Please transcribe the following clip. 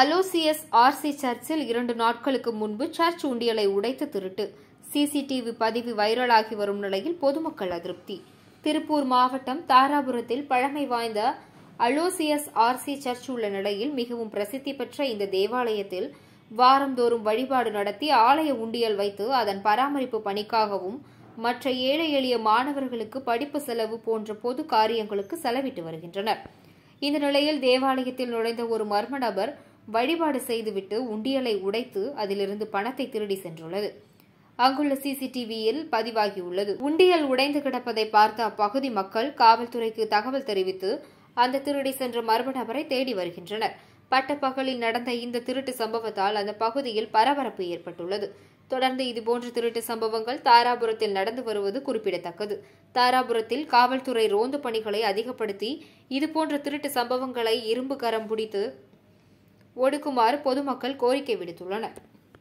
Aloysius RC சர்ச்சில் இரண்டு நாட்களுக்கு முன்பு சர்ச் உண்டியலை உடைத்து திருட்டு சிசிடிவி பதிவு வைரலாகி வரும் நிலையில் பொதுமக்கள் அதிருப்தி திருப்பூர் மாவட்டம் தாராபுரத்தில் பழமை வாய்ந்த அலோசியஸ் ஆர்சி சர்ச் உள்ள நிலையில் மிகவும் பிரசித்தி பெற்ற இந்த தேவாலயத்தில் வாரந்தோறும் வழிபாடு நடத்தி ஆலய உண்டியல் வைத்து அதன் பராமரிப்பு பணிக்காகவும் மற்ற ஏழை எளிய மாணவர்களுக்கு படிப்பு செலவு போன்ற பொது காரியங்களுக்கு செலவிட்டு வருகின்றனர் இந்த நிலையில் தேவாலயத்தில் நுழைந்த ஒரு மர்ம நபர் வழிபாடு செய்துவிட்டு உண்டியலை உடைத்து அதிலிருந்து பணத்தை திருடி சென்றுள்ளது அங்குள்ள சிசிடிவியில் பதிவாகியுள்ளது உண்டியல் உடைந்து கிடப்பதை பார்த்த அப்பகுதி மக்கள் காவல்துறைக்கு தகவல் தெரிவித்து அந்த திருடி சென்ற மர்ம நபரை தேடி வருகின்றனர் பட்டப்பகலில் நடந்த இந்த திருட்டு சம்பவத்தால் அந்த பகுதியில் பரபரப்பு ஏற்பட்டுள்ளது தொடர்ந்து இதுபோன்ற திருட்டு சம்பவங்கள் தாராபுரத்தில் நடந்து வருவது குறிப்பிடத்தக்கது தாராபுரத்தில் காவல்துறை ரோந்து பணிகளை அதிகப்படுத்தி இதுபோன்ற திருட்டு சம்பவங்களை இரும்பு கரம் பிடித்து ஒடுக்குமாறு பொதுமக்கள் கோரிக்கை விடுத்துள்ளனர்